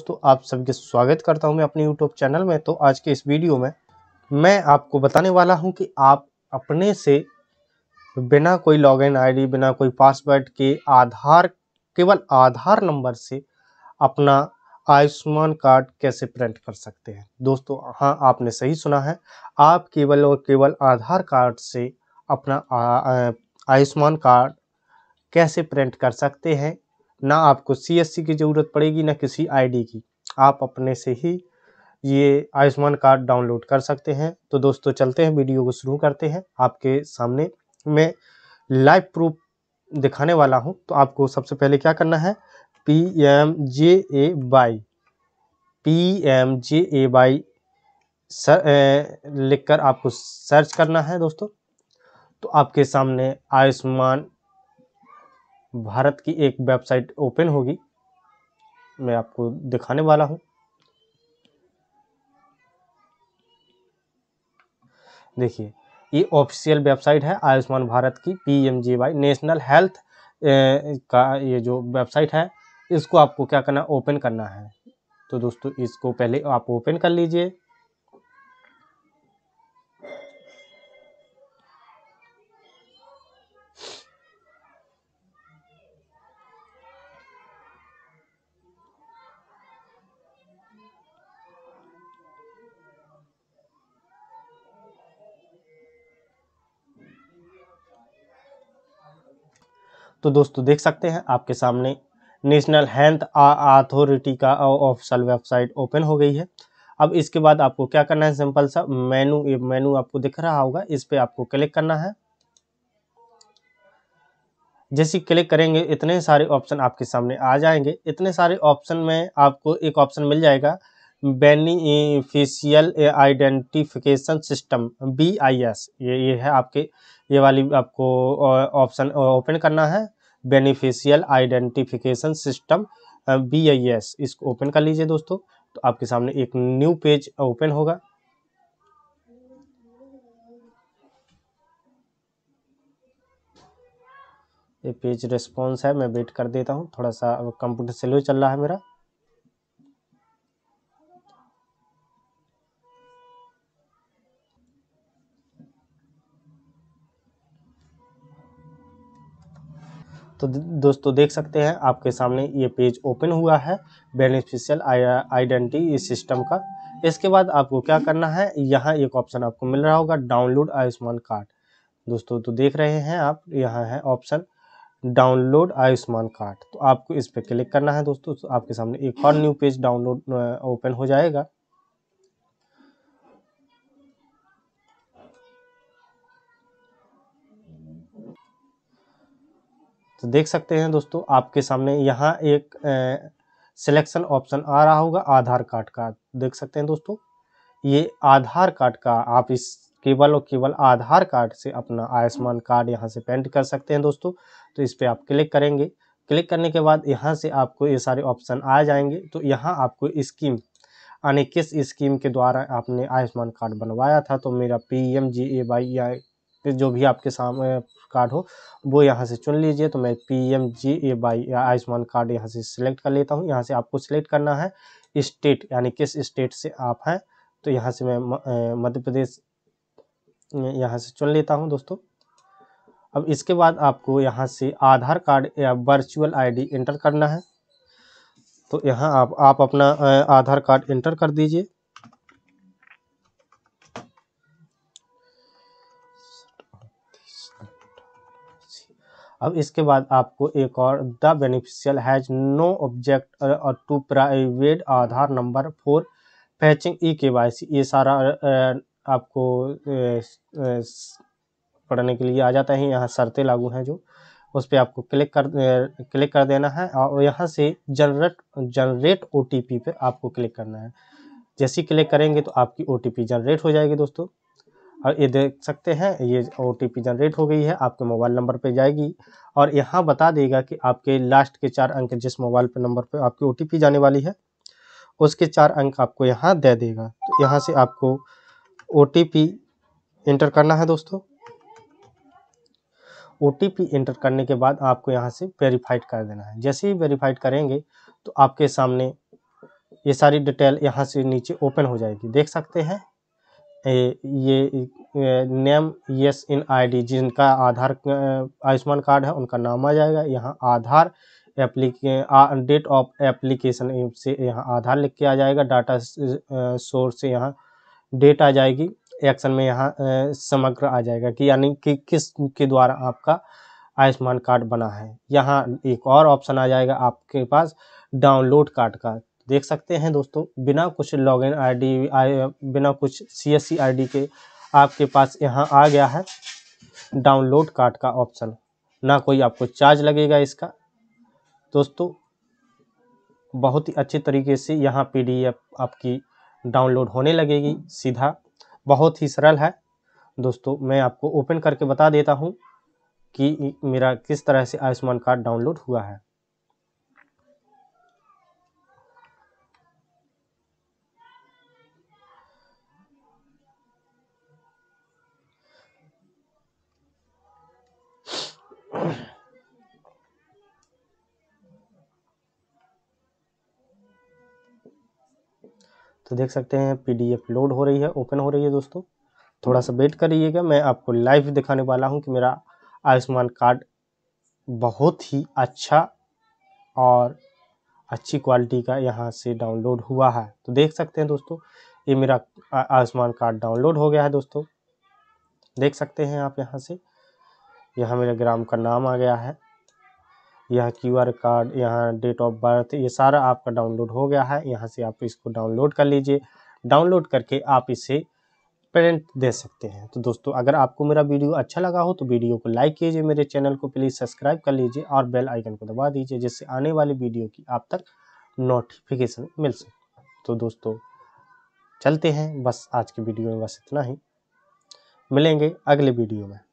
दोस्तों आप सबके स्वागत करता हूं मैं अपने यूट्यूब चैनल में तो आज के इस वीडियो में मैं आपको बताने वाला हूं कि आप अपने से बिना कोई लॉगिन आईडी बिना कोई पासवर्ड के आधार केवल आधार नंबर से अपना आयुष्मान कार्ड कैसे प्रिंट कर सकते हैं दोस्तों हाँ आपने सही सुना है आप केवल और केवल आधार कार्ड से अपना आयुष्मान कार्ड कैसे प्रिंट कर सकते हैं ना आपको सीएससी की ज़रूरत पड़ेगी ना किसी आईडी की आप अपने से ही ये आयुष्मान कार्ड डाउनलोड कर सकते हैं तो दोस्तों चलते हैं वीडियो को शुरू करते हैं आपके सामने मैं लाइव प्रूफ दिखाने वाला हूं तो आपको सबसे पहले क्या करना है P M J A Y P M J A Y लिख कर आपको सर्च करना है दोस्तों तो आपके सामने आयुष्मान भारत की एक वेबसाइट ओपन होगी मैं आपको दिखाने वाला हूं देखिए ये ऑफिशियल वेबसाइट है आयुष्मान भारत की पी नेशनल हेल्थ का ये जो वेबसाइट है इसको आपको क्या करना ओपन करना है तो दोस्तों इसको पहले आप ओपन कर लीजिए तो दोस्तों तो देख सकते हैं आपके सामने नेशनल हेल्थ अथॉरिटी का ऑफिशियल वेबसाइट ओपन हो गई है अब इसके बाद आपको क्या करना है सिंपल सा मेनू ये मेनू आपको दिख रहा होगा इस पर आपको क्लिक करना है जैसे क्लिक करेंगे इतने सारे ऑप्शन आपके सामने आ जाएंगे इतने सारे ऑप्शन में आपको एक ऑप्शन मिल जाएगा beneficial identification system B I S ये ये है आपके ये वाली आपको ऑप्शन ओपन करना है beneficial identification system B I S इसको ओपन कर लीजिए दोस्तों तो आपके सामने एक न्यू पेज ओपन होगा ये पेज रिस्पॉन्स है मैं वेट कर देता हूँ थोड़ा सा कंप्यूटर स्लो चल रहा है मेरा तो दोस्तों देख सकते हैं आपके सामने ये पेज ओपन हुआ है बेनिफिशियल आइडेंटिटी इस सिस्टम का इसके बाद आपको क्या करना है यहाँ एक ऑप्शन आपको मिल रहा होगा डाउनलोड आयुष्मान कार्ड दोस्तों तो देख रहे हैं आप यहाँ है ऑप्शन डाउनलोड आयुष्मान कार्ड तो आपको इस पर क्लिक करना है दोस्तों तो आपके सामने एक और न्यू पेज डाउनलोड ओपन हो जाएगा तो देख सकते हैं दोस्तों आपके सामने यहाँ एक सिलेक्शन ऑप्शन आ रहा होगा आधार कार्ड का देख सकते हैं दोस्तों ये आधार कार्ड का आप इस केवल और केवल आधार कार्ड से अपना आयुष्मान कार्ड यहाँ से पेंट कर सकते हैं दोस्तों तो इस पर आप क्लिक करेंगे क्लिक करने के बाद यहाँ से आपको ये सारे ऑप्शन आ जाएंगे तो यहाँ आपको स्कीम यानी किस स्कीम के द्वारा आपने आयुष्मान कार्ड बनवाया था तो मेरा P M G A Y या जो भी आपके सामने कार्ड हो वो यहाँ से चुन लीजिए तो मैं P M G A Y Ayushman card यहाँ से सिलेक्ट कर लेता हूँ यहाँ से आपको सिलेक्ट करना है स्टेट यानी किस स्टेट से आप हैं तो यहाँ से मैं मध्य प्रदेश यहाँ से चुन लेता हूँ दोस्तों अब इसके बाद आपको यहाँ से आधार कार्ड या वर्चुअल आईडी एंटर करना है तो यहाँ आप आप अपना आधार कार्ड एंटर कर दीजिए अब इसके बाद आपको एक और the beneficial has no object to private Aadhaar number for fetching E K Y सी ये सारा आपको पढ़ने के लिए आ जाता है यहाँ शर्तें लागू हैं जो उस पर आपको क्लिक कर क्लिक कर देना है और यहाँ से generate generate O T P पर आपको क्लिक करना है जैसे ही क्लिक करेंगे तो आपकी ओ टी पी जनरेट हो जाएगी दोस्तों और ये देख सकते हैं ये ओ जनरेट हो गई है आपके मोबाइल नंबर पे जाएगी और यहाँ बता देगा कि आपके लास्ट के चार अंक जिस मोबाइल पे नंबर पे आपकी ओ जाने वाली है उसके चार अंक आपको यहाँ दे देगा तो यहाँ से आपको ओ इंटर करना है दोस्तों ओ इंटर करने के बाद आपको यहाँ से वेरीफाइड कर देना है जैसे ही वेरीफाइड करेंगे तो आपके सामने ये सारी डिटेल यहाँ से नीचे ओपन हो जाएगी देख सकते हैं ये नेम यस इन आईडी जिनका आधार आयुष्मान कार्ड है उनका नाम आ जाएगा यहाँ आधार एप्लीके डेट ऑफ एप्लीकेशन से यहाँ आधार लिख के आ जाएगा डाटा सोर्स से यहाँ डेट आ जाएगी एक्शन में यहाँ समग्र आ जाएगा कि यानी कि किस के द्वारा आपका आयुष्मान कार्ड बना है यहाँ एक और ऑप्शन आ जाएगा आपके पास डाउनलोड कार्ड का देख सकते हैं दोस्तों बिना कुछ लॉगिन आईडी आई बिना कुछ सीएससी आईडी के आपके पास यहाँ आ गया है डाउनलोड कार्ड का ऑप्शन ना कोई आपको चार्ज लगेगा इसका दोस्तों बहुत ही अच्छे तरीके से यहाँ पीडीएफ आपकी डाउनलोड होने लगेगी सीधा बहुत ही सरल है दोस्तों मैं आपको ओपन करके बता देता हूँ कि मेरा किस तरह से आयुष्मान कार्ड डाउनलोड हुआ है तो देख सकते हैं पीडीएफ लोड हो रही है ओपन हो रही है दोस्तों थोड़ा सा वेट करिएगा मैं आपको लाइव दिखाने वाला हूँ कि मेरा आयुष्मान कार्ड बहुत ही अच्छा और अच्छी क्वालिटी का यहाँ से डाउनलोड हुआ है तो देख सकते हैं दोस्तों ये मेरा आयुष्मान कार्ड डाउनलोड हो गया है दोस्तों देख सकते हैं आप यहाँ से यहाँ मेरे ग्राम का नाम आ गया है यह क्यू आर कार्ड यहाँ डेट ऑफ बर्थ ये सारा आपका डाउनलोड हो गया है यहाँ से आप इसको डाउनलोड कर लीजिए डाउनलोड करके आप इसे प्रिंट दे सकते हैं तो दोस्तों अगर आपको मेरा वीडियो अच्छा लगा हो तो वीडियो को लाइक कीजिए मेरे चैनल को प्लीज़ सब्सक्राइब कर लीजिए और बेल आइकन को दबा दीजिए जिससे आने वाली वीडियो की आप तक नोटिफिकेशन मिल सके तो दोस्तों चलते हैं बस आज की वीडियो में बस इतना ही मिलेंगे अगले वीडियो में